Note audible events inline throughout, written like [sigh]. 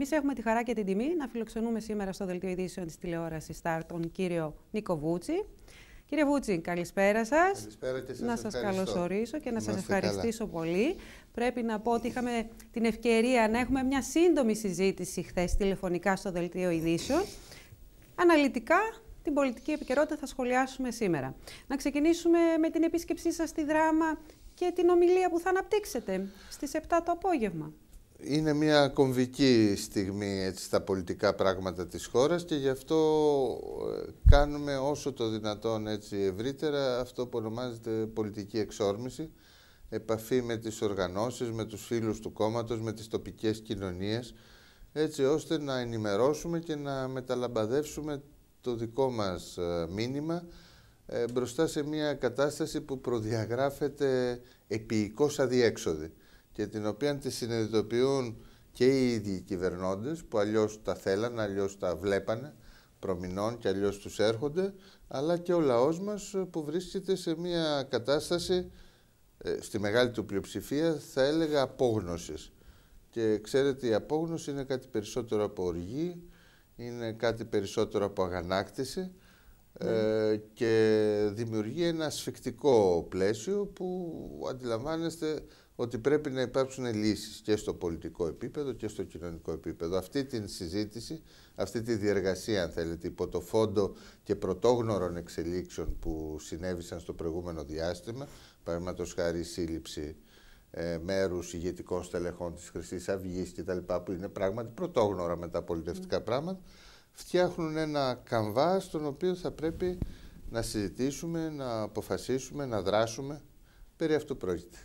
Εμείς έχουμε τη χαρά και την τιμή να φιλοξενούμε σήμερα στο δελτίο ειδήσεων της τηλεόρασης Star τον κύριο Νίκο Βούτσι. Κύριε Βούτσι, καλησπέρα σας. Καλησπέρα και σας Να σας καλωσορίσω και να σας ευχαριστήσω πολύ. Πρέπει να πω ότι είχαμε την ευκαιρία να έχουμε μια σύντομη συζήτηση χθες τηλεφωνικά στο δελτίο ειδήσεων. Αναλυτικά την πολιτική επικαιρότητα θα σχολιάσουμε σήμερα. Να ξεκινήσουμε με την επίσκεψή σας στη Δράμα και την ομιλία που θα αναπτύξετε στις 7 το απόγευμα είναι μια κομβική στιγμή έτσι, στα πολιτικά πράγματα της χώρας και γι' αυτό ε, κάνουμε όσο το δυνατόν έτσι, ευρύτερα αυτό που ονομάζεται πολιτική εξόρμηση, επαφή με τις οργανώσεις, με τους φίλους του κόμματος, με τις τοπικές κοινωνίες, έτσι ώστε να ενημερώσουμε και να μεταλαμπαδεύσουμε το δικό μας ε, μήνυμα ε, μπροστά σε μια κατάσταση που προδιαγράφεται επίοικος αδιέξοδη και την οποία τη συνειδητοποιούν και οι ίδιοι που αλλιώς τα θέλαν, αλλιώς τα βλέπανε προμηνών και αλλιώς τους έρχονται, αλλά και ο λαός μας που βρίσκεται σε μια κατάσταση, ε, στη μεγάλη του πλειοψηφία, θα έλεγα απόγνωσης. Και ξέρετε η απόγνωση είναι κάτι περισσότερο από οργή, είναι κάτι περισσότερο από αγανάκτηση ε, και δημιουργεί ένα σφιχτικό πλαίσιο που αντιλαμβάνεστε ότι πρέπει να υπάρξουν λύσεις και στο πολιτικό επίπεδο και στο κοινωνικό επίπεδο. Αυτή την συζήτηση, αυτή τη διεργασία, αν θέλετε, υπό το φόντο και πρωτόγνωρων εξελίξεων που συνέβησαν στο προηγούμενο διάστημα, παραδείγματος χάρη σύλληψη ε, μέρους ηγετικών στελεχών της Χρυσής Αυγής κτλ., που είναι πράγματι πρωτόγνωρα με τα πολιτευτικά ναι. πράγματα, φτιάχνουν ένα καμβά στον οποίο θα πρέπει να συζητήσουμε, να αποφασίσουμε, να δράσουμε. Περί αυτού πρόκειται.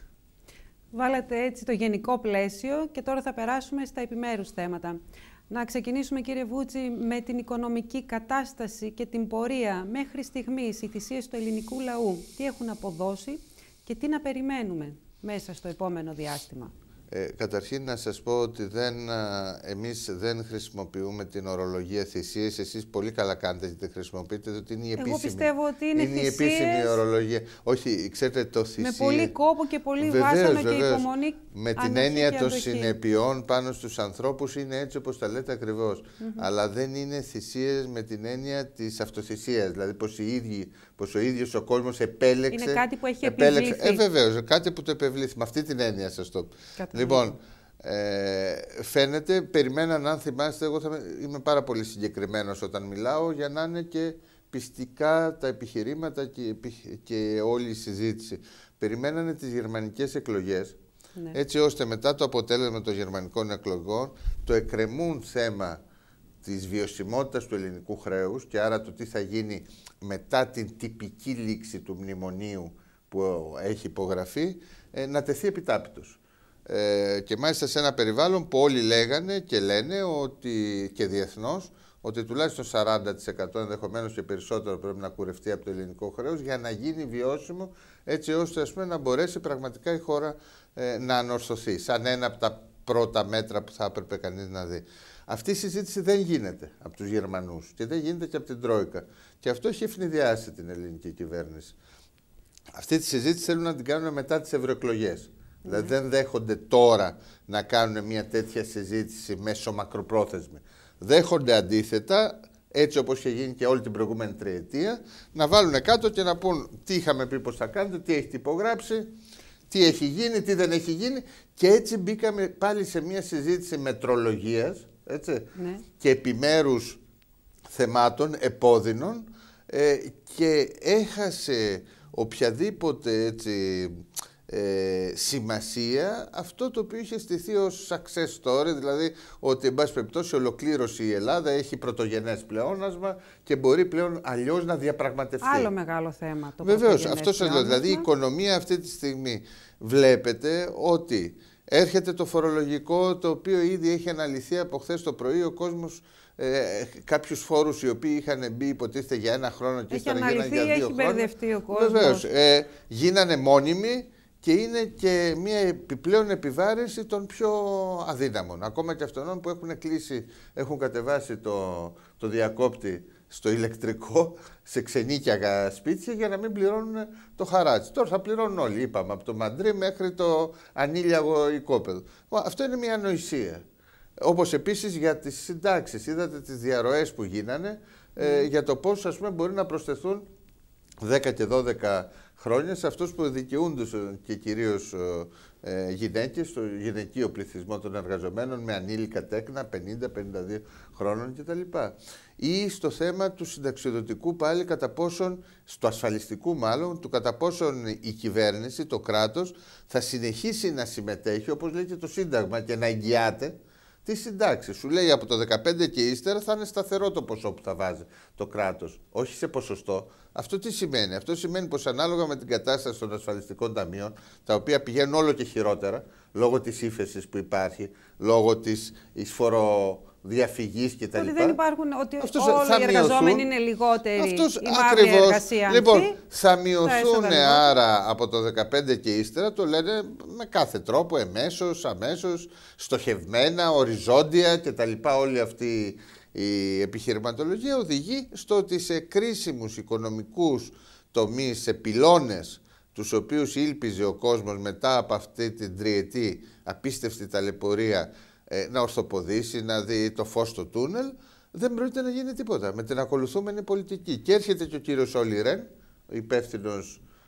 Βάλατε έτσι το γενικό πλαίσιο και τώρα θα περάσουμε στα επιμέρους θέματα. Να ξεκινήσουμε κύριε Βούτσι με την οικονομική κατάσταση και την πορεία μέχρι στιγμής οι θυσίες του ελληνικού λαού. Τι έχουν αποδώσει και τι να περιμένουμε μέσα στο επόμενο διάστημα. Ε, καταρχήν να σας πω ότι δεν, ε, εμείς δεν χρησιμοποιούμε την ορολογία θυσίες. Εσείς πολύ καλά κάνετε γιατί χρησιμοποιείτε ότι είναι η επίσημη. Εγώ πιστεύω ότι είναι, είναι η επίσημη ορολογία. Όχι, ξέρετε το θυσίε. Με πολύ κόπο και πολύ βάσανο και υπομονή. Με την έννοια των συνεπειών πάνω στους ανθρώπους είναι έτσι όπως τα λέτε ακριβώς. Αλλά δεν είναι θυσίες με την έννοια της αυτοθυσίας. Δηλαδή πως οι ίδιοι πως ο ίδιος ο κόσμος επέλεξε. Είναι κάτι που έχει επέλεξε, επιβληθεί. Ε, βεβαίως, κάτι που το επευλήθη. Με αυτή την έννοια σας το. Λοιπόν, ε, φαίνεται, περιμέναν αν θυμάστε, εγώ θα, είμαι πάρα πολύ συγκεκριμένος όταν μιλάω για να είναι και πιστικά τα επιχειρήματα και, και όλη η συζήτηση. Περιμένανε τις γερμανικές εκλογές, ναι. έτσι ώστε μετά το αποτέλεσμα των γερμανικών εκλογών, το εκκρεμούν θέμα της βιωσιμότητας του ελληνικού χρέους και άρα το τι θα γίνει μετά την τυπική λήξη του μνημονίου που έχει υπογραφεί, ε, να τεθεί επιτάπητος. Ε, και μάλιστα σε ένα περιβάλλον που όλοι λέγανε και λένε ότι, και διεθνώς ότι τουλάχιστον 40% ενδεχομένως και περισσότερο πρέπει να κουρευτεί από το ελληνικό χρέος για να γίνει βιώσιμο έτσι ώστε ας πούμε, να μπορέσει πραγματικά η χώρα ε, να ανορθωθεί σαν ένα από τα πρώτα μέτρα που θα έπρεπε κανείς να δει. Αυτή η συζήτηση δεν γίνεται από τους Γερμανούς και δεν γίνεται και από την Τρόικα. Και αυτό έχει ευνηδιάσει την ελληνική κυβέρνηση. Αυτή τη συζήτηση θέλουν να την κάνουν μετά τις ευρωεκλογές. Ναι. Δηλαδή δεν δέχονται τώρα να κάνουν μια τέτοια συζήτηση μέσω μακροπρόθεσμη. Δέχονται αντίθετα, έτσι όπως είχε γίνει και όλη την προηγούμενη τριετία, να βάλουν κάτω και να πούν τι είχαμε πει πως θα κάνετε, τι έχει υπογράψει, τι έχει γίνει, τι δεν έχει γίνει και έτσι μπήκαμε πάλι σε μια συζήτηση μετρολογίας έτσι, ναι. και επιμέρους θεμάτων, επώδυνων ε, και έχασε οποιαδήποτε έτσι, ε, σημασία αυτό το οποίο είχε στηθεί ως success story, δηλαδή ότι εν πάση περιπτώσει ολοκλήρωση η Ελλάδα έχει πρωτογενές πλεόνασμα και μπορεί πλέον αλλιώς να διαπραγματευτεί. Άλλο μεγάλο θέμα το Βεβαίως, αυτό σας λέω, δηλαδή η οικονομία αυτή τη στιγμή βλέπετε ότι Έρχεται το φορολογικό το οποίο ήδη έχει αναλυθεί από χθες το πρωί. Ο κόσμος ε, κάποιους φόρους οι οποίοι είχαν μπει υποτίθεται για ένα χρόνο και ύστερα για δύο έχει χρόνια. Έχει ο κόσμο. Βεβαίω. Ε, γίνανε μόνιμοι και είναι και μια επιπλέον επιβάρυνση των πιο αδύναμων. Ακόμα και αυτών που έχουν κλείσει, έχουν κατεβάσει το, το διακόπτη στο ηλεκτρικό, σε ξενίκια σπίτια για να μην πληρώνουν το χαράτσι. Τώρα θα πληρώνουν όλοι, είπαμε, από το Μαντρί μέχρι το ανήλιαγο οικόπεδο. Αυτό είναι μια ανοησία. Όπως επίσης για τις συντάξεις. Είδατε τις διαρροές που γίνανε ε, ναι. για το πώς, ας πούμε, μπορεί να προσθεθούν 10 και 12 χρόνια σε αυτούς που δικαιούνται και κυρίως ε, ε, γυναίκες, στο γυναικείο πληθυσμό των εργαζομένων με ανήλικα τέκνα 50-52 χρόνων κτλ. Ή στο θέμα του συνταξιδοτικού πάλι κατά πόσον, στο ασφαλιστικού μάλλον, του κατά πόσον η κυβέρνηση, το κράτος θα συνεχίσει να συμμετέχει όπως λέει και το Σύνταγμα και να εγγυάται τι συντάξει. Σου λέει από το 15 και ύστερα θα είναι σταθερό το ποσό που θα βάζει το κράτος, όχι σε ποσοστό. Αυτό τι σημαίνει. Αυτό σημαίνει πως ανάλογα με την κατάσταση των ασφαλιστικών ταμείων, τα οποία πηγαίνουν όλο και χειρότερα λόγω της ύφεσης που υπάρχει, λόγω της εισφορο διαφυγής κτλ. δεν υπάρχουν, ότι όλοι οι εργαζόμενοι είναι λιγότεροι. Αυτούς, ακριβώ. Λοιπόν, θα μειωθούν λοιπόν. άρα από το 2015 και ύστερα, το λένε με κάθε τρόπο, εμέσως, αμέσως, στοχευμένα, οριζόντια κτλ. Όλη αυτή η επιχειρηματολογία οδηγεί στο ότι σε κρίσιμους οικονομικούς τομείς σε πυλώνες τους οποίους ήλπιζε ο κόσμος μετά από αυτή την τριετή απίστευτη ταλαιπωρία ε, να ορθοποδήσει, να δει το φως στο τούνελ, δεν πρόκειται να γίνει τίποτα με την ακολουθούμενη πολιτική. Και έρχεται και ο κύριος Όλυ Ρεν, υπεύθυνο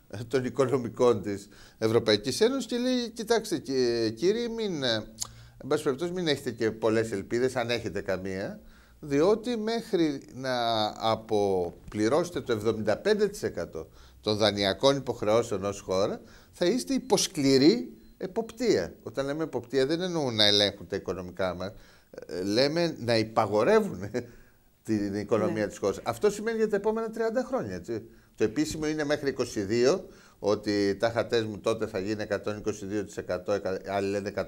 ε, των οικονομικών της Ευρωπαϊκής Ένωσης και λέει, κοιτάξτε ε, κύριοι, μην, ε, μην έχετε και πολλές ελπίδες, αν έχετε καμία, διότι μέχρι να αποπληρώσετε το 75% των δανειακών υποχρεώσεων ως χώρα, θα είστε υποσκληροί εποπτεία. Όταν λέμε εποπτεία δεν εννοούν να ελέγχουν τα οικονομικά μας. Ε, λέμε να υπαγορεύουν [laughs] την οικονομία ναι. της χώρας. Αυτό σημαίνει για τα επόμενα 30 χρόνια. Έτσι. Το επίσημο είναι μέχρι 22, ότι τα χατές μου τότε θα γίνει 122%, άλλοι λένε 119%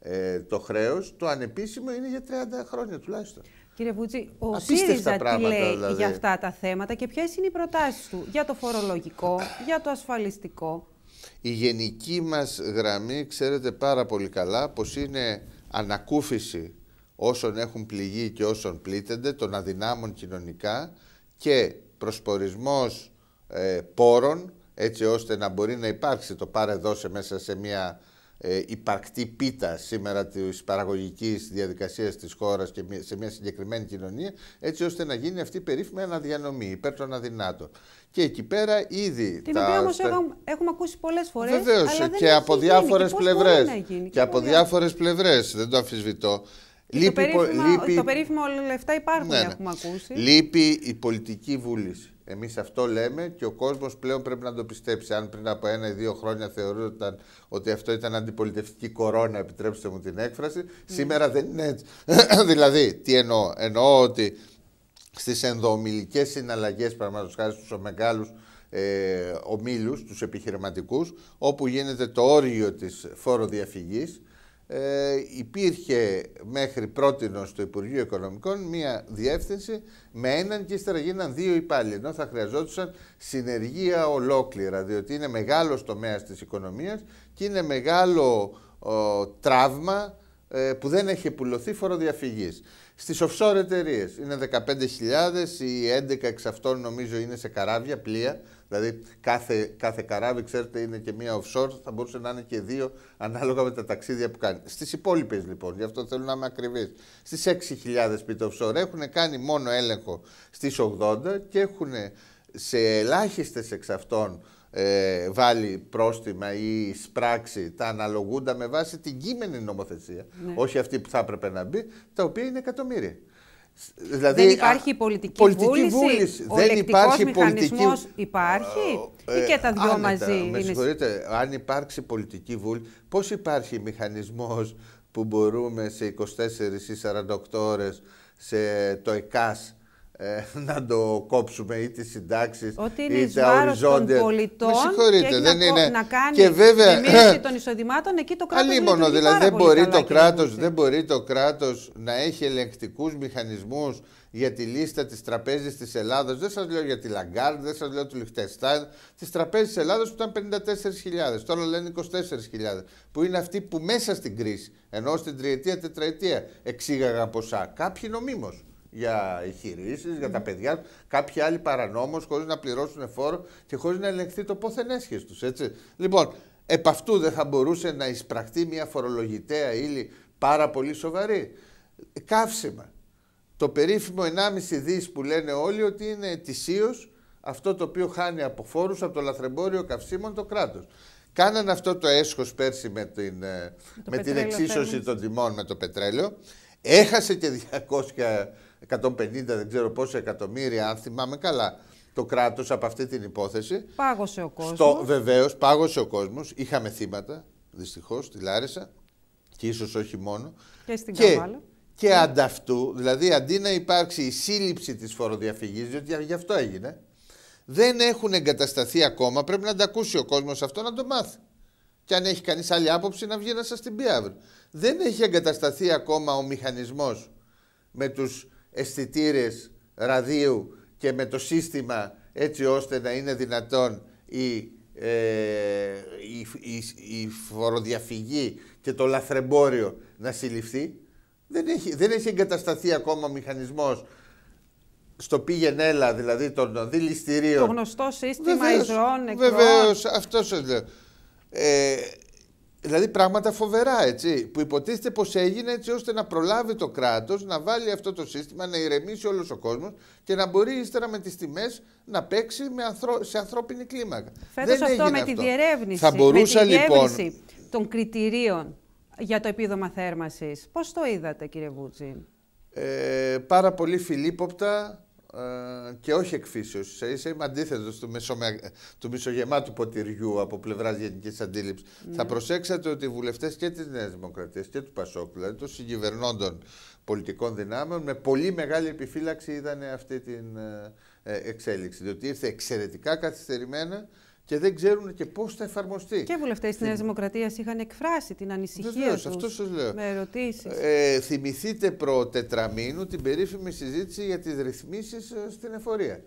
ε, το χρέος. Το ανεπίσημο είναι για 30 χρόνια τουλάχιστον. Κύριε Βούτζη, ο ΣΥΡΙΖΑ τι λέει δηλαδή. για αυτά τα θέματα και ποιες είναι οι προτάσεις του για το φορολογικό, για το ασφαλιστικό. Η γενική μας γραμμή ξέρετε πάρα πολύ καλά πως είναι ανακούφιση όσων έχουν πληγεί και όσων πλήττενται, των αδυνάμων κοινωνικά και προσπορισμός ε, πόρων έτσι ώστε να μπορεί να υπάρξει το πάρε δώσε μέσα σε μια ε, υπαρκτή πίτα σήμερα της παραγωγικής διαδικασίας της χώρας και σε μια συγκεκριμένη κοινωνία, έτσι ώστε να γίνει αυτή η περίφημη αναδιανομή υπέρ των αδυνάτων. Και εκεί πέρα ήδη. Την τα... οποία όμω έχουμε, έχουμε ακούσει πολλές φορές. Βεβαίως και από διάφορε πλευρέ. Και, από διάφορες πλευρές, δεν το αμφισβητώ. Λείπει, το περίφημα λείπει... λεφτά υπάρχουν, ναι, ναι. έχουμε ακούσει. Λείπει η πολιτική βούληση. Εμείς αυτό λέμε και ο κόσμος πλέον πρέπει να το πιστέψει. Αν πριν από ένα ή δύο χρόνια θεωρούνταν ότι αυτό ήταν αντιπολιτευτική κορώνα, επιτρέψτε μου την έκφραση, ναι. σήμερα δεν είναι έτσι. [clears throat] δηλαδή, τι εννοώ. Εννοώ ότι στις ενδομιλικές συναλλαγές, παραδείγματος χάρη στους μεγάλου ε, ομίλους, τους επιχειρηματικούς, όπου γίνεται το όριο της φοροδιαφυγής, ε, υπήρχε μέχρι πρότινο στο Υπουργείο Οικονομικών μία διεύθυνση με έναν και ύστερα γίναν δύο υπάλληλοι, ενώ θα χρειαζόντουσαν συνεργεία ολόκληρα, διότι είναι μεγάλος τομέας της οικονομίας και είναι μεγάλο τραύμα ε, που δεν έχει πουλωθεί φοροδιαφυγής. Στις offshore εταιρείες είναι 15.000, οι 11 εξ αυτών νομίζω είναι σε καράβια, πλοία. Δηλαδή κάθε, κάθε καράβι, ξέρετε, είναι και μία offshore, θα μπορούσε να είναι και δύο ανάλογα με τα ταξίδια που κάνει. Στις υπόλοιπες λοιπόν, γι' αυτό θέλω να είμαι ακριβής. Στις 6.000 πείτε offshore έχουν κάνει μόνο έλεγχο στις 80 και έχουν σε ελάχιστες εξ αυτών ε, βάλει πρόστιμα ή σπράξει τα αναλογούντα με βάση την κείμενη νομοθεσία, ναι. όχι αυτή που θα έπρεπε να μπει, τα οποία είναι εκατομμύρια. Δηλαδή, δεν υπάρχει πολιτική, πολιτική βούληση, βούληση. Ο δεν υπάρχει πολιτική υπάρχει ή ε, και τα δυο άνετα, μαζί. Με συγχωρείτε, αν υπάρξει πολιτική βούληση, πώς υπάρχει μηχανισμός που μπορούμε σε 24 ή 48 ώρες σε το ΕΚΑΣ ε, [laughs] να το κόψουμε ή τις συντάξεις Ότι είναι ή τα οριζόντια. Των πολιτών Με συγχωρείτε, δεν να, είναι... να κάνει και βέβαια... τη των εισοδημάτων, εκεί το κράτος Αλίμονο, δηλαδή δεν μπορεί, το κράτος, δεν μπορεί το κράτος να έχει ελεγκτικούς μηχανισμούς για τη λίστα της τραπέζης της Ελλάδα. Δεν σας λέω για τη Λαγκάρντ, δεν σας λέω του Λιχτεστάιν. Της τραπέζης της Ελλάδα που ήταν 54.000, τώρα λένε 24.000. Που είναι αυτοί που μέσα στην κρίση, ενώ στην τριετία, τετραετία εξήγαγαν ποσά. Κάποιοι νομίμως για εγχειρήσεις, για τα ναι. παιδιά, κάποιοι άλλοι παρανόμως, χωρίς να πληρώσουν φόρο και χωρίς να ελεγχθεί το πόθεν έσχεση του. Λοιπόν, επ' αυτού δεν θα μπορούσε να εισπραχτεί μια φορολογητέα ύλη πάρα πολύ σοβαρή. Καύσιμα. Το περίφημο 1,5 δί που λένε όλοι ότι είναι ετησίως αυτό το οποίο χάνει από φόρους από το λαθρεμπόριο καυσίμων το κράτος. Κάναν αυτό το έσχος πέρσι με την, ε, με, την εξίσωση των τιμών με το πετρέλαιο. Έχασε και 200 150 δεν ξέρω πόσα εκατομμύρια, αν θυμάμαι καλά, το κράτος από αυτή την υπόθεση. Πάγωσε ο κόσμος. Βεβαίως, βεβαίως, πάγωσε ο κόσμος. Είχαμε θύματα, δυστυχώς, στη Λάρισα και ίσως όχι μόνο. Και στην Καβάλα. Και yeah. Ναι. ανταυτού, δηλαδή αντί να υπάρξει η σύλληψη της φοροδιαφυγής, διότι γι' αυτό έγινε, δεν έχουν εγκατασταθεί ακόμα, πρέπει να τα ακούσει ο κόσμος αυτό να το μάθει. Και αν έχει κανείς άλλη άποψη να βγει να σας την πει αύριο. Δεν έχει εγκατασταθεί ακόμα ο μηχανισμός με τους αισθητήρες ραδίου και με το σύστημα έτσι ώστε να είναι δυνατόν η, ε, η, φοροδιαφυγή και το λαθρεμπόριο να συλληφθεί. Δεν έχει, δεν έχει εγκατασταθεί ακόμα ο μηχανισμός στο πήγαινε έλα, δηλαδή των δηληστηρίων. Το γνωστό σύστημα βεβαίως, ειζών, Βεβαίως, αυτός σας λέω. Δηλαδή πράγματα φοβερά, έτσι, που υποτίθεται πως έγινε έτσι ώστε να προλάβει το κράτος, να βάλει αυτό το σύστημα, να ηρεμήσει όλος ο κόσμος και να μπορεί ύστερα με τις τιμές να παίξει με σε ανθρώπινη κλίμακα. Φέτος Δεν αυτό με αυτό. τη διερεύνηση, Θα μπορούσα, με τη λοιπόν... των κριτηρίων για το επίδομα θέρμασης. Πώς το είδατε κύριε Βούτζη? Ε, πάρα πολύ φιλίποπτα, ε, και όχι εκφύσεως. Ε, είσαι, είμαι αντίθετος του, του μισογεμάτου ποτηριού από πλευράς γενικής αντίληψης. Ναι. Θα προσέξατε ότι οι βουλευτές και της Νέας Δημοκρατίας και του Πασόκου, δηλαδή των συγκυβερνώντων πολιτικών δυνάμεων, με πολύ μεγάλη επιφύλαξη είδανε αυτή την ε, εξέλιξη. Διότι ήρθε εξαιρετικά καθυστερημένα και δεν ξέρουν και πώς θα εφαρμοστεί. Και βουλευτές της Νέας Δημοκρατίας είχαν εκφράσει την ανησυχία του. Με ερωτήσεις. Ε, θυμηθείτε προ τετραμήνου την περίφημη συζήτηση για τις ρυθμίσεις ε, στην εφορία.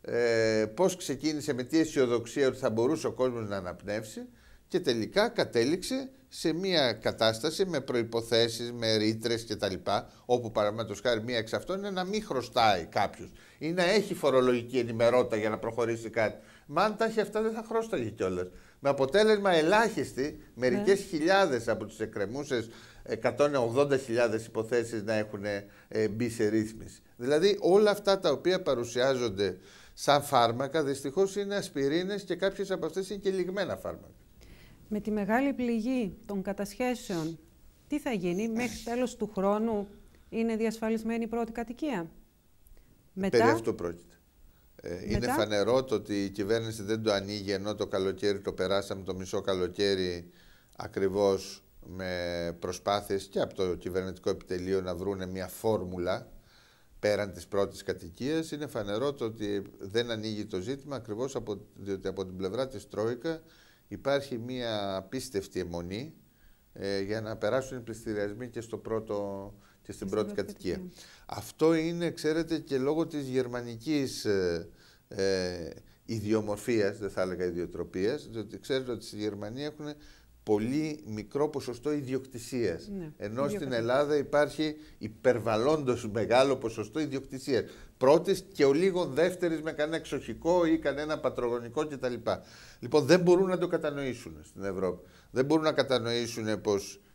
Ε, πώς ξεκίνησε με τι αισιοδοξία ότι θα μπορούσε ο κόσμος να αναπνεύσει και τελικά κατέληξε σε μια κατάσταση με προϋποθέσεις, με ρήτρες κτλ. Όπου παραδείγματος χάρη μία εξ αυτών είναι να μην χρωστάει κάποιος ή να έχει φορολογική ενημερότητα για να προχωρήσει κάτι. Μα αν τα είχε αυτά, δεν θα χρώσταγε κιόλας. Με αποτέλεσμα ελάχιστη, μερικές ναι. χιλιάδες από τις εκκρεμούσες 180.000 ε, υποθέσεις να έχουν ε, ε, μπει σε ρύθμιση. Δηλαδή όλα αυτά τα οποία παρουσιάζονται σαν φάρμακα δυστυχώς είναι ασπιρίνες και κάποιες από αυτές είναι και λιγμένα φάρμακα. Με τη μεγάλη πληγή των κατασχέσεων, τι θα γίνει μέχρι τέλος του χρόνου είναι διασφαλισμένη η πρώτη κατοικία. Μετά... Περί αυτό πρόκειται. Ε, είναι φανερό το ότι η κυβέρνηση δεν το ανοίγει ενώ το καλοκαίρι το περάσαμε το μισό καλοκαίρι ακριβώς με προσπάθειες και από το κυβερνητικό επιτελείο να βρουν μια φόρμουλα πέραν της πρώτης κατοικίας. Είναι φανερό το ότι δεν ανοίγει το ζήτημα ακριβώς από, διότι από την πλευρά της Τρόικα υπάρχει μια απίστευτη αιμονή ε, για να περάσουν οι πληστηριασμοί και, στο πρώτο, και στην πρώτη κατοικία. Αυτό είναι, ξέρετε, και λόγω της γερμανικής ε, ε, ιδιομορφίας, δεν θα έλεγα ιδιοτροπίας, διότι ξέρετε ότι στη Γερμανία έχουν πολύ μικρό ποσοστό ιδιοκτησίας. Ναι, ενώ στην Ελλάδα υπάρχει υπερβαλλόντως μεγάλο ποσοστό ιδιοκτησίας. Πρώτης και ο λίγο δεύτερης με κανένα εξοχικό ή κανένα πατρογονικό κτλ. Λοιπόν, δεν μπορούν να το κατανοήσουν στην Ευρώπη. Δεν μπορούν να κατανοήσουν πω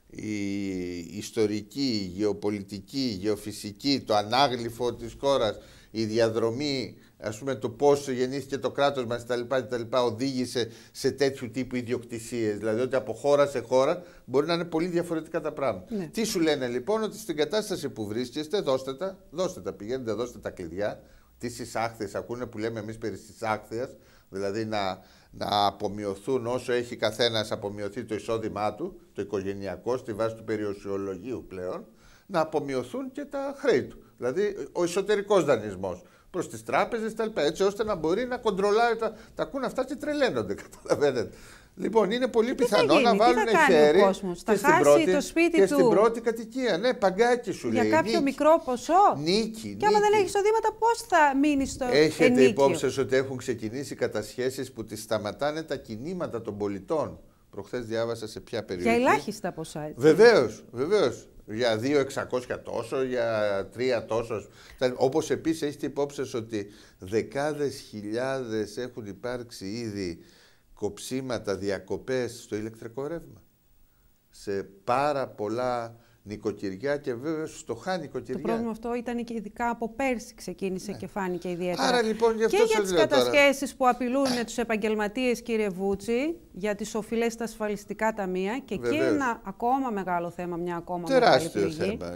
η ιστορική, η γεωπολιτική, η γεωφυσική, το ανάγλυφο της χώρας, η διαδρομή ας πούμε, το πώς γεννήθηκε το κράτος μας κτλ. οδήγησε σε τέτοιου τύπου ιδιοκτησίες. Δηλαδή ότι από χώρα σε χώρα μπορεί να είναι πολύ διαφορετικά τα πράγματα. Ναι. Τι σου λένε λοιπόν, ότι στην κατάσταση που βρίσκεστε, δώστε τα, δώστε τα, πηγαίνετε, δώστε τα κλειδιά. Τι συσάχθε ακούνε που λέμε εμείς περί συσάχθε, δηλαδή να, να απομειωθούν όσο έχει καθένας απομειωθεί το εισόδημά του, το οικογενειακό, στη βάση του περιοσιολογίου πλέον, να απομειωθούν και τα χρέη του. Δηλαδή ο εσωτερικός δανεισμός προς τις τράπεζες κτλ. Έτσι ώστε να μπορεί να κοντρολάει. τα, τα κούνα αυτά και τρελαίνονται. [laughs] Καταλαβαίνετε. Λοιπόν, είναι πολύ πιθανό να βάλουν χέρι και, θα στην χάσει πρώτη, το σπίτι και του. στην πρώτη κατοικία. Ναι, παγκάκι σου λέει. Για κάποιο νίκη. μικρό ποσό. Νίκη. Και άμα δεν έχεις οδήματα πώς θα μείνεις στο Έχετε ενίκιο. υπόψη ότι έχουν ξεκινήσει κατασχέσεις που τις σταματάνε τα κινήματα των πολιτών. Προχθές διάβασα σε ποια περιοχή. Για ελάχιστα ποσά. Βεβαίως, βεβαίως για 2.600 τόσο, για 3 τόσο. Όπως επίσης έχετε υπόψη ότι δεκάδες χιλιάδες έχουν υπάρξει ήδη κοψίματα, διακοπές στο ηλεκτρικό ρεύμα. Σε πάρα πολλά νοικοκυριά και βέβαια στοχά νοικοκυριά. Το πρόβλημα αυτό ήταν και ειδικά από πέρσι ξεκίνησε ναι. και φάνηκε ιδιαίτερα. Άρα λοιπόν γι' αυτό Και για τις κατασχέσεις που απειλούν τους επαγγελματίες, κύριε Βούτσι, για τις οφειλές στα ασφαλιστικά ταμεία. Και εκεί ένα ακόμα μεγάλο θέμα, μια ακόμα Τεράστιο μεγάλη θέμα.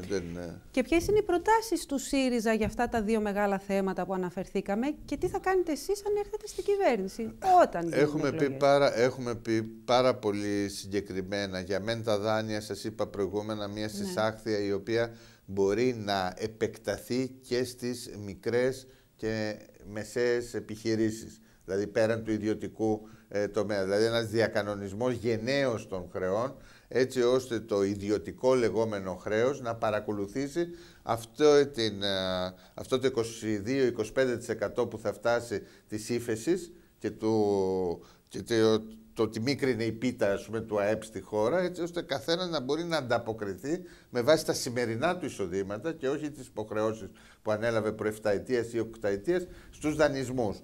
Και ποιες είναι οι προτάσεις του ΣΥΡΙΖΑ για αυτά τα δύο μεγάλα θέματα που αναφερθήκαμε και τι θα κάνετε εσείς αν έρθετε στην κυβέρνηση. Όταν έχουμε πει, πάρα, έχουμε πει πάρα πολύ συγκεκριμένα. Για μένα τα δάνεια, σας είπα προηγούμενα, μια ναι. η οποία μπορεί να επεκταθεί και στις μικρές και μεσαίες επιχειρήσεις. Δηλαδή πέραν του ιδιωτικού ε, τομέα. Δηλαδή ένας διακανονισμός γενναίος των χρεών έτσι ώστε το ιδιωτικό λεγόμενο χρέος να παρακολουθήσει αυτό, ε, την, ε, αυτό το 22-25% που θα φτάσει της ύφεσης και του, και το, το ότι μίκρινε η πίτα ας πούμε, του ΑΕΠ στη χώρα, έτσι ώστε καθένας να μπορεί να ανταποκριθεί με βάση τα σημερινά του εισοδήματα και όχι τις υποχρεώσεις που ανέλαβε προεφταετία ή οκταετίας στους δανεισμούς.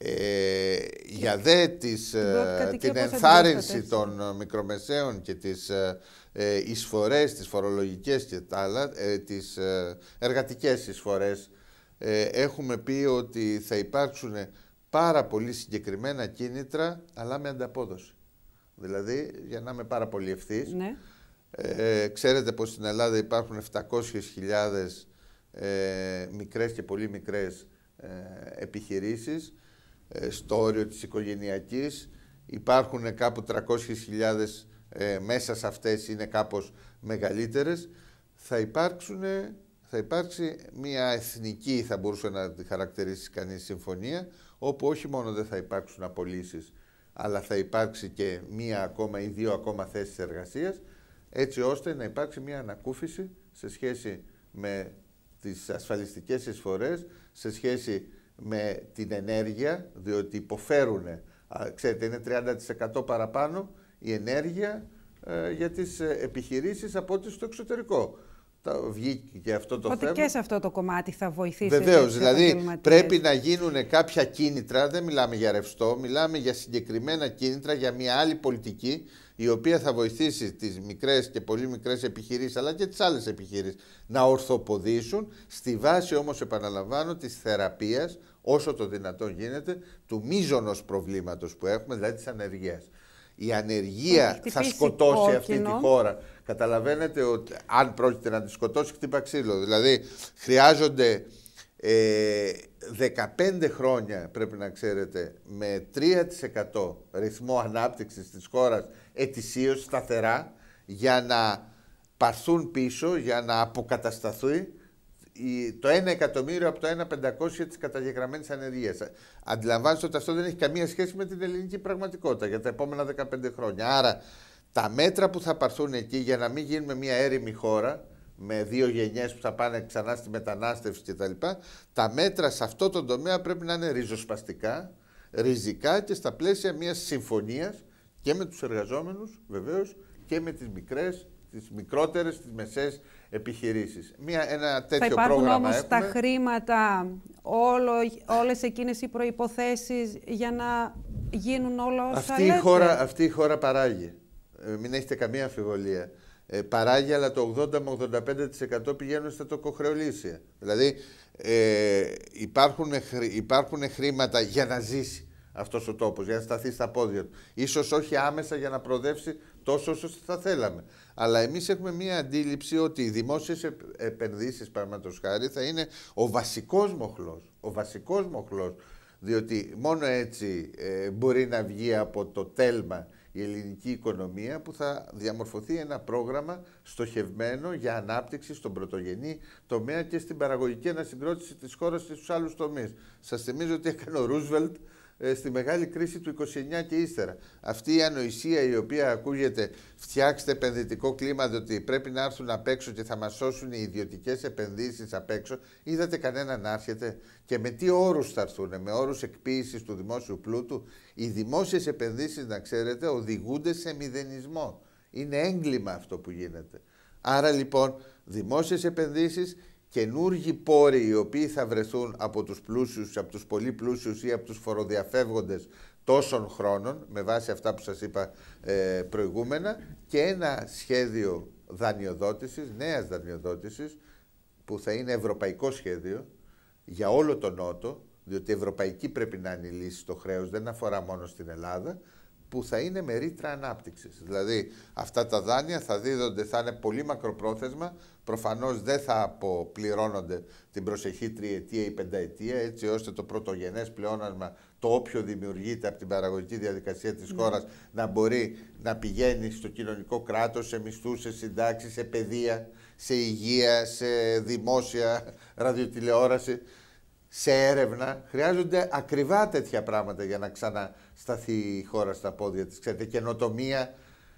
Ε, για δε την ε, ενθάρρυνση των μικρομεσαίων και τις ε, τι ε, τις και τα άλλα, ε, τις ε, εργατικές εισφορές, έχουμε πει ότι θα υπάρξουν πάρα πολύ συγκεκριμένα κίνητρα, αλλά με ανταπόδοση. Δηλαδή, για να είμαι πάρα πολύ ευθύς. Ναι. Ε, ξέρετε πως στην Ελλάδα υπάρχουν 700.000 ε, μικρές και πολύ μικρές ε, επιχειρήσεις ε, στο όριο της οικογενειακής. Υπάρχουν κάπου 300.000 ε, μέσα σε αυτές είναι κάπως μεγαλύτερες. Θα, υπάρξουν, θα υπάρξει μια εθνική, θα μπορούσε να τη χαρακτηρίσει κανείς, συμφωνία όπου όχι μόνο δεν θα υπάρξουν απολύσεις, αλλά θα υπάρξει και μία ακόμα ή δύο ακόμα θέσεις εργασίας, έτσι ώστε να υπάρξει μία ανακούφιση σε σχέση με τις ασφαλιστικές εισφορές, σε σχέση με την ενέργεια, διότι υποφέρουν, ξέρετε, είναι 30% παραπάνω η ενέργεια ε, για τις ε, επιχειρήσεις από ό,τι στο εξωτερικό και αυτό το Ότι και σε αυτό το κομμάτι θα βοηθήσει. Βεβαίω. Δηλαδή πρέπει να γίνουν κάποια κίνητρα. Δεν μιλάμε για ρευστό, μιλάμε για συγκεκριμένα κίνητρα για μια άλλη πολιτική η οποία θα βοηθήσει τις μικρές και πολύ μικρές επιχειρήσεις αλλά και τις άλλες επιχειρήσεις να ορθοποδήσουν στη βάση όμως επαναλαμβάνω της θεραπείας όσο το δυνατόν γίνεται του μείζωνος προβλήματος που έχουμε δηλαδή της ανεργίας η ανεργία θα σκοτώσει αυτή τη χώρα. Καταλαβαίνετε ότι αν πρόκειται να τη σκοτώσει, χτύπα ξύλο. Δηλαδή, χρειάζονται 15 ε, χρόνια, πρέπει να ξέρετε, με 3% ρυθμό ανάπτυξης της χώρας ετησίως σταθερά για να παθούν πίσω, για να αποκατασταθεί το 1 εκατομμύριο από το 1,500 της καταγεγραμμένης ανεργίας. Αντιλαμβάνεστε ότι αυτό δεν έχει καμία σχέση με την ελληνική πραγματικότητα για τα επόμενα 15 χρόνια. Άρα τα μέτρα που θα πάρθουν εκεί για να μην γίνουμε μια έρημη χώρα με δύο γενιές που θα πάνε ξανά στη μετανάστευση κτλ. Τα, τα μέτρα σε αυτό το τομέα πρέπει να είναι ριζοσπαστικά, ριζικά και στα πλαίσια μιας συμφωνίας και με τους εργαζόμενους βεβαίως και με τις μικρές, τις μικρότερες, τις μεσές Επιχειρήσεις, Μια, ένα τέτοιο θα υπάρχουν πρόγραμμα τα χρήματα, όλο, όλες εκείνες οι προϋποθέσεις για να γίνουν όλα όσα αυτή η, χώρα, αυτή η χώρα παράγει. Ε, μην έχετε καμία αμφιβολία. Ε, παράγει, αλλά το 80 με 85% πηγαίνουν στα τοκοχρεωλήσια. Δηλαδή ε, υπάρχουν, υπάρχουν χρήματα για να ζήσει αυτός ο τόπος, για να σταθεί στα πόδια του. Ίσως όχι άμεσα για να προοδεύσει τόσο όσο θα θέλαμε αλλά εμείς έχουμε μία αντίληψη ότι οι δημόσιες επενδύσεις, παραδείγματος χάρη, θα είναι ο βασικός μοχλός. Ο βασικός μοχλός. Διότι μόνο έτσι ε, μπορεί να βγει από το τέλμα η ελληνική οικονομία που θα διαμορφωθεί ένα πρόγραμμα στοχευμένο για ανάπτυξη στον πρωτογενή τομέα και στην παραγωγική ανασυγκρότηση της χώρας και στους άλλους τομείς. Σας θυμίζω ότι έκανε ο Ρούσβελτ ε, στη μεγάλη κρίση του 29 και ύστερα. Αυτή η ανοησία η οποία ακούγεται φτιάξτε επενδυτικό κλίμα διότι πρέπει να έρθουν απ' έξω και θα μας σώσουν οι ιδιωτικές επενδύσεις απ' έξω. Είδατε κανέναν να έρχεται και με τι όρους θα έρθουν, με όρους εκποίησης του δημόσιου πλούτου. Οι δημόσιες επενδύσεις να ξέρετε οδηγούνται σε μηδενισμό. Είναι έγκλημα αυτό που γίνεται. Άρα λοιπόν δημόσιες επενδύσεις καινούργοι πόροι οι οποίοι θα βρεθούν από τους πλούσιους, από τους πολύ πλούσιους ή από τους φοροδιαφεύγοντες τόσων χρόνων, με βάση αυτά που σας είπα ε, προηγούμενα, και ένα σχέδιο δανειοδότησης, νέας δανειοδότησης, που θα είναι ευρωπαϊκό σχέδιο για όλο τον Νότο, διότι ευρωπαϊκή πρέπει να είναι η λύση στο χρέος, δεν αφορά μόνο στην Ελλάδα, που θα είναι με ρήτρα ανάπτυξης. Δηλαδή, αυτά τα δάνεια θα δίδονται, θα είναι πολύ μακροπρόθεσμα. Προφανώς δεν θα αποπληρώνονται την προσεχή τριετία ή πενταετία, έτσι ώστε το πρωτογενές πλεόνασμα, το όποιο δημιουργείται από την παραγωγική διαδικασία της ναι. χώρας, να μπορεί να πηγαίνει στο κοινωνικό κράτος, σε μισθούς, σε συντάξεις, σε παιδεία, σε υγεία, σε δημόσια ραδιοτηλεόραση, σε έρευνα. Χρειάζονται ακριβά τέτοια πράγματα για να ξανα σταθεί η χώρα στα πόδια της. Ξέρετε, καινοτομία,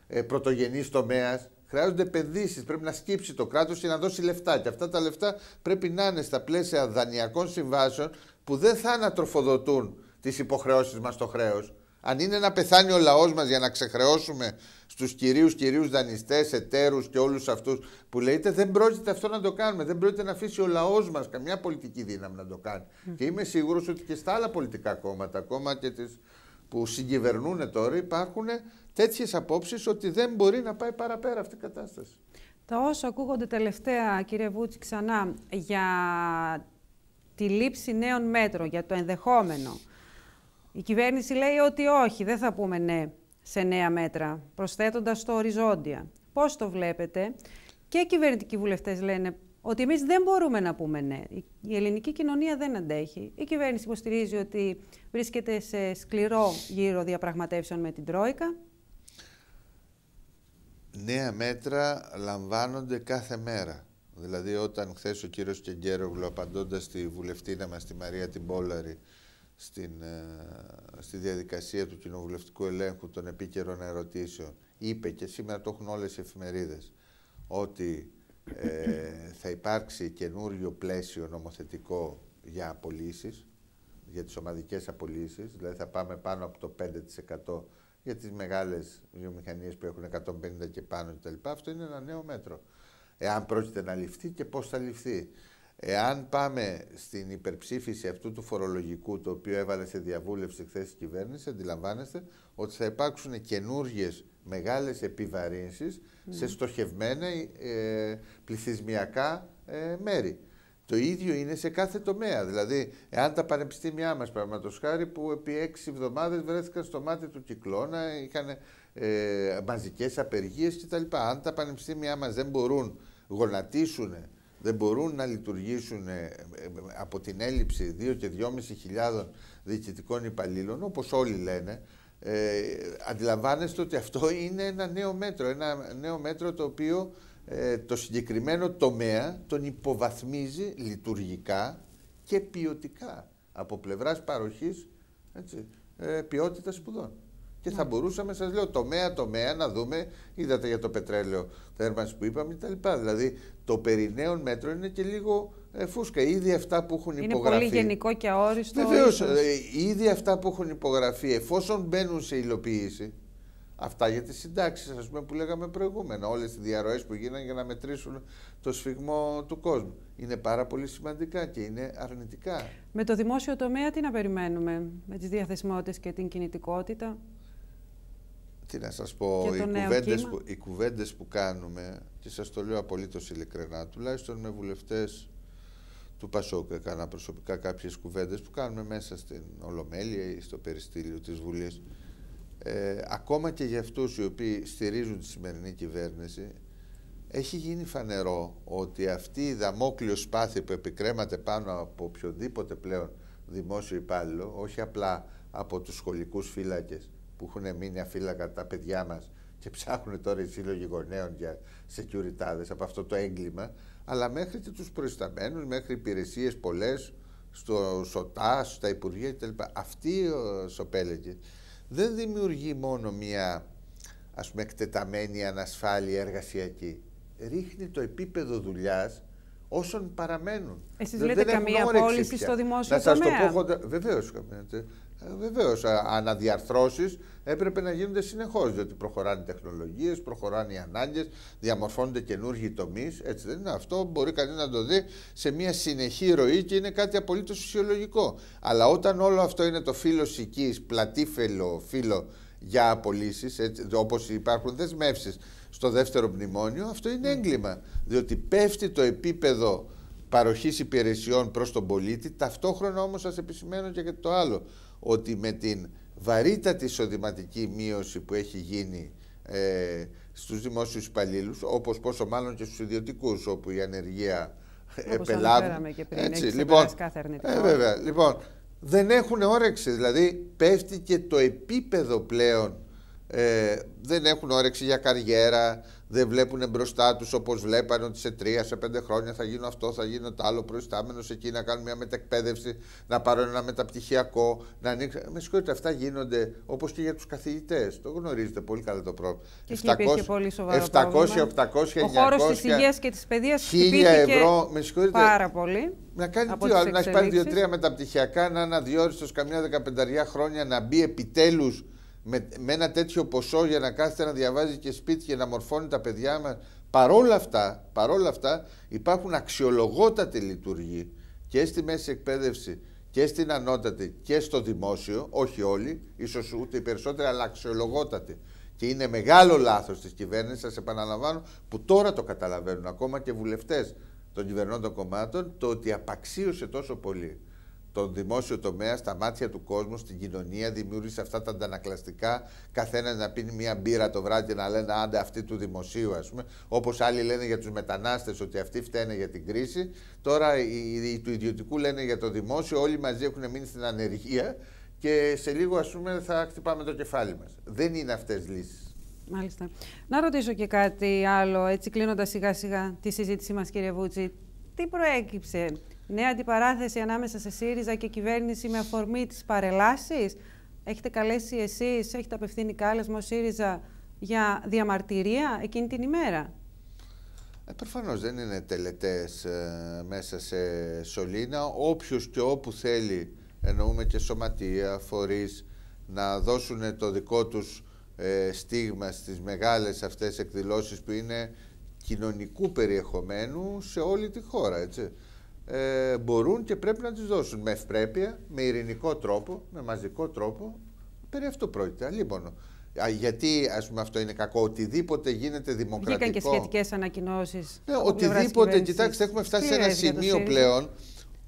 ε, πρωτογενής τομέας. Χρειάζονται επενδύσεις. Πρέπει να σκύψει το κράτος ή να δώσει λεφτά. Και αυτά τα λεφτά πρέπει να είναι στα πλαίσια δανειακών συμβάσεων που δεν θα ανατροφοδοτούν τις υποχρεώσεις μας στο χρέος. Αν είναι να πεθάνει ο λαός μας για να ξεχρεώσουμε στους κυρίους κυρίους δανειστές, εταίρους και όλους αυτούς που λέτε, δεν πρόκειται αυτό να το κάνουμε. Δεν πρόκειται να αφήσει ο λαός μας καμιά πολιτική δύναμη να το κάνει. Mm. Και είμαι σίγουρος ότι και στα άλλα πολιτικά κόμματα, ακόμα και τη που συγκυβερνούν τώρα υπάρχουν τέτοιες απόψεις ότι δεν μπορεί να πάει παραπέρα αυτή η κατάσταση. Τα όσα ακούγονται τελευταία, κύριε Βούτση, ξανά για τη λήψη νέων μέτρων, για το ενδεχόμενο. Η κυβέρνηση λέει ότι όχι, δεν θα πούμε ναι σε νέα μέτρα, προσθέτοντας το οριζόντια. Πώς το βλέπετε. Και οι κυβερνητικοί βουλευτές λένε ότι εμείς δεν μπορούμε να πούμε ναι. Η ελληνική κοινωνία δεν αντέχει. Η κυβέρνηση υποστηρίζει ότι βρίσκεται σε σκληρό γύρο διαπραγματεύσεων με την Τρόικα. Νέα μέτρα λαμβάνονται κάθε μέρα. Δηλαδή, όταν χθες ο κύριος Κεγκέρογλου απαντώντας τη βουλευτήνα μας, τη Μαρία Τιμπόλαρη, στην, ε, στη διαδικασία του κοινοβουλευτικού ελέγχου των επίκαιρων ερωτήσεων, είπε και σήμερα το έχουν όλες οι εφημερίδες ότι ε, θα υπάρξει καινούριο πλαίσιο νομοθετικό για απολύσεις, για τις ομαδικές απολύσεις, δηλαδή θα πάμε πάνω από το 5% για τις μεγάλες βιομηχανίες που έχουν 150 και πάνω κτλ. Αυτό είναι ένα νέο μέτρο. Εάν πρόκειται να ληφθεί και πώς θα ληφθεί. Εάν πάμε στην υπερψήφιση αυτού του φορολογικού, το οποίο έβαλε σε διαβούλευση χθες η κυβέρνηση, αντιλαμβάνεστε ότι θα υπάρξουν καινούργιες μεγάλες επιβαρύνσεις σε στοχευμένα ε, πληθυσμιακά ε, μέρη. Το ίδιο είναι σε κάθε τομέα. Δηλαδή, εάν τα πανεπιστήμια μας, παραδείγματος χάρη, που επί έξι εβδομάδες βρέθηκαν στο μάτι του κυκλώνα, είχαν ε, μαζικές απεργίες κτλ. Αν τα πανεπιστήμια μας δεν μπορούν γονατίσουν, δεν μπορούν να λειτουργήσουν ε, ε, από την έλλειψη και 2.500 διοικητικών υπαλλήλων, όπως όλοι λένε, ε, αντιλαμβάνεστε ότι αυτό είναι ένα νέο μέτρο, ένα νέο μέτρο το οποίο ε, το συγκεκριμένο τομέα τον υποβαθμίζει λειτουργικά και ποιοτικά από πλευράς παροχής ε, ποιότητας σπουδών. Και θα ναι. μπορούσαμε, σας λέω, τομέα-τομέα να δούμε. Είδατε για το πετρέλαιο, θέρμανση που είπαμε κτλ. Δηλαδή, το περί νέων μέτρων είναι και λίγο ε, φούσκα, ήδη αυτά που έχουν υπογραφεί. Είναι πολύ γενικό και αόριστο. Βεβαίως, ε, ήδη αυτά που έχουν υπογραφεί, εφόσον μπαίνουν σε υλοποίηση, αυτά για τις συντάξεις, ας πούμε, που λέγαμε προηγούμενα. Όλες οι διαρροές που γίνανε για να μετρήσουν το σφιγμό του κόσμου. Είναι πάρα πολύ σημαντικά και είναι αρνητικά. Με το δημόσιο τομέα, τι να περιμένουμε, με τις διαθεσιμότητες και την κινητικότητα. Τι να σας πω, οι κουβέντε που, που κάνουμε, και σας το λέω απολύτως ειλικρινά, τουλάχιστον με βουλευτές του Πασόκ έκανα προσωπικά κάποιες κουβέντες που κάνουμε μέσα στην Ολομέλεια ή στο περιστήριο της Βουλής. Ε, ακόμα και για αυτούς οι οποίοι στηρίζουν τη σημερινή κυβέρνηση έχει γίνει φανερό ότι αυτή η δαμόκλειο σπάθη που επικρέμαται πάνω από οποιοδήποτε πλέον δημόσιο υπάλληλο, όχι απλά από τους σχολικούς φύλακες που έχουν μείνει αφύλακα τα παιδιά μας και ψάχνουν τώρα οι σύλλογοι γονέων για σεκιουριτάδες από αυτό το έγκλημα, αλλά μέχρι και τους προϊσταμένους, μέχρι υπηρεσίες πολλές, στο ΣΟΤΑ, στα Υπουργεία κτλ. Αυτή ο δεν δημιουργεί μόνο μια ας πούμε εκτεταμένη ανασφάλεια εργασιακή. Ρίχνει το επίπεδο δουλειάς όσων παραμένουν. Εσείς δεν, λέτε καμία απόλυση στο δημοσιο Να σας το πω Βεβαίως ε, Βεβαίως, αναδιαρθρώσεις έπρεπε να γίνονται συνεχώς, διότι προχωράνε οι τεχνολογίες, προχωράνε οι ανάγκες, διαμορφώνονται καινούργιοι τομείς. Έτσι δεν Αυτό μπορεί κανείς να το δει σε μια συνεχή ροή και είναι κάτι απολύτως φυσιολογικό. Αλλά όταν όλο αυτό είναι το φύλλο οικεί, πλατήφελο φύλλο για απολύσεις, όπως υπάρχουν δεσμεύσεις στο δεύτερο μνημόνιο, αυτό είναι ναι. έγκλημα. Διότι πέφτει το επίπεδο παροχής υπηρεσιών προς τον πολίτη, ταυτόχρονα όμως σας επισημαίνω και το άλλο, ότι με την βαρύτατη εισοδηματική μείωση που έχει γίνει ε, στους δημόσιους υπαλλήλους, όπως πόσο μάλλον και στους ιδιωτικούς όπου η ανεργία επελάβει. και πριν, Έτσι, λοιπόν, ε, βέβαια, λοιπόν, δεν έχουν όρεξη, δηλαδή πέφτει και το επίπεδο πλέον, ε, δεν έχουν όρεξη για καριέρα, δεν βλέπουν μπροστά τους όπως βλέπανε ότι σε τρία, σε πέντε χρόνια θα γίνω αυτό, θα γίνω το άλλο. Προϊστάμενος εκεί να κάνω μια μετεκπαίδευση, να πάρω ένα μεταπτυχιακό, να ανοίξω. Ε, με συγχωρείτε, αυτά γίνονται όπως και για τους καθηγητές. Το γνωρίζετε πολύ καλά το πρόβλημα. Και 700, πολύ 700, 800, 900. Ο χώρος της υγείας και της παιδείας 1000 ευρώ, με συγχωρείτε. Πάρα πολύ. Να κάνει τι άλλο, να έχει πάρει δύο-τρία μεταπτυχιακά, να είναι καμιά δεκαπενταριά χρόνια, να μπει επιτέλους με, ένα τέτοιο ποσό για να κάθεται να διαβάζει και σπίτι και να μορφώνει τα παιδιά μας. Παρόλα αυτά, παρόλα αυτά υπάρχουν αξιολογότατη λειτουργοί και στη μέση εκπαίδευση και στην ανώτατη και στο δημόσιο, όχι όλοι, ίσως ούτε οι περισσότεροι, αλλά αξιολογότατοι. Και είναι μεγάλο λάθος της κυβέρνησης, σας επαναλαμβάνω, που τώρα το καταλαβαίνουν ακόμα και βουλευτές των κυβερνών των κομμάτων, το ότι απαξίωσε τόσο πολύ τον δημόσιο τομέα, στα μάτια του κόσμου, στην κοινωνία, δημιούργησε αυτά τα αντανακλαστικά. Καθένας να πίνει μία μπύρα το βράδυ να λένε άντε αυτή του δημοσίου, ας πούμε. Όπως άλλοι λένε για τους μετανάστες ότι αυτοί φταίνε για την κρίση. Τώρα οι, οι του ιδιωτικού λένε για το δημόσιο. Όλοι μαζί έχουν μείνει στην ανεργία και σε λίγο, ας πούμε, θα χτυπάμε το κεφάλι μας. Δεν είναι αυτές λύσεις. Μάλιστα. Να ρωτήσω και κάτι άλλο, έτσι κλείνοντας σιγά σιγά τη συζήτησή μας, κύριε Βούτση. Τι προέκυψε νέα αντιπαράθεση ανάμεσα σε ΣΥΡΙΖΑ και κυβέρνηση με αφορμή τις παρελάσεις. Έχετε καλέσει εσείς, έχετε απευθύνει κάλεσμα ΣΥΡΙΖΑ για διαμαρτυρία εκείνη την ημέρα. Ε, δεν είναι τελετές ε, μέσα σε σωλήνα. Όποιος και όπου θέλει, εννοούμε και σωματεία, φορείς, να δώσουν το δικό τους ε, στίγμα στις μεγάλες αυτές εκδηλώσεις που είναι κοινωνικού περιεχομένου σε όλη τη χώρα, έτσι ε, μπορούν και πρέπει να τις δώσουν με ευπρέπεια, με ειρηνικό τρόπο, με μαζικό τρόπο. Περί αυτό πρόκειται, Λοιπόν, Γιατί, ας πούμε, αυτό είναι κακό. Οτιδήποτε γίνεται δημοκρατικό. Βγήκαν και σχετικές ανακοινώσεις. Ναι, οτιδήποτε. Κοιτάξτε, έχουμε φτάσει σε ένα σημείο πλέον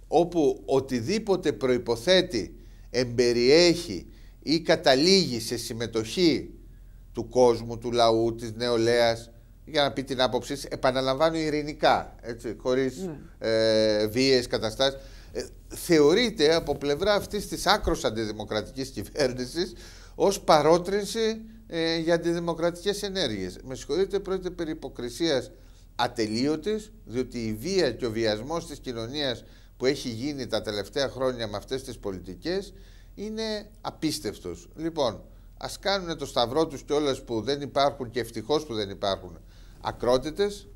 όπου οτιδήποτε προϋποθέτει, εμπεριέχει ή καταλήγει σε συμμετοχή του κόσμου, του λαού, της νεολαίας για να πει την άποψή τη, επαναλαμβάνω ειρηνικά, έτσι, χωρίς ναι. Ε, βίες καταστάσεις, ε, θεωρείται από πλευρά αυτής της άκρος αντιδημοκρατικής κυβέρνησης ως παρότρινση ε, για αντιδημοκρατικές ενέργειες. Με συγχωρείτε, πρόκειται περί υποκρισίας ατελείωτης, διότι η βία και ο βιασμός της κοινωνίας που έχει γίνει τα τελευταία χρόνια με αυτές τις πολιτικές είναι απίστευτος. Λοιπόν, ας κάνουν το σταυρό τους και όλες που δεν υπάρχουν και ευτυχώς που δεν υπάρχουν ακρότητες,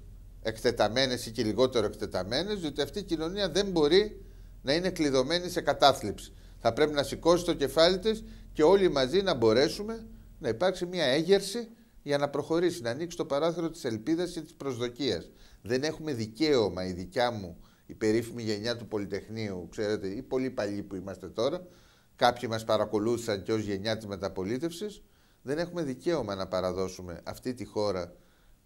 εκτεταμένες ή και λιγότερο εκτεταμένε, ότι αυτή η και λιγοτερο εκτεταμενε διοτι αυτη η κοινωνια δεν μπορεί να είναι κλειδωμένη σε κατάθλιψη. Θα πρέπει να σηκώσει το κεφάλι της και όλοι μαζί να μπορέσουμε να υπάρξει μια έγερση για να προχωρήσει, να ανοίξει το παράθυρο της ελπίδας ή της προσδοκίας. Δεν έχουμε δικαίωμα και δικιά μου, η περίφημη γενιά του Πολυτεχνείου, ξέρετε, ή πολύ παλιοί που είμαστε τώρα, κάποιοι μας παρακολούθησαν και ως γενιά της μεταπολίτευσης, δεν έχουμε δικαίωμα να παραδώσουμε αυτή τη χώρα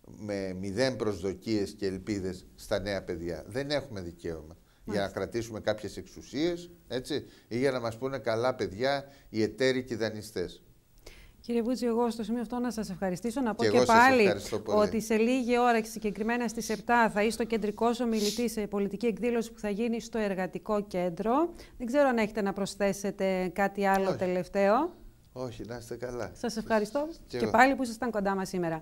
με μηδέν προσδοκίες και ελπίδες στα νέα παιδιά. Δεν έχουμε δικαίωμα για να κρατήσουμε κάποιες εξουσίες έτσι, ή για να μας πούνε καλά παιδιά οι εταίροι και οι δανειστές. Κύριε Βούτζη, εγώ στο σημείο αυτό να σας ευχαριστήσω. Να πω και, πάλι ότι σε λίγη ώρα, συγκεκριμένα στις 7, θα είστε ο κεντρικός ομιλητής σε πολιτική εκδήλωση που θα γίνει στο Εργατικό Κέντρο. Δεν ξέρω αν έχετε να προσθέσετε κάτι άλλο Όχι. τελευταίο. Όχι, να είστε καλά. Σας ευχαριστώ και, και πάλι που ήσασταν κοντά μας σήμερα.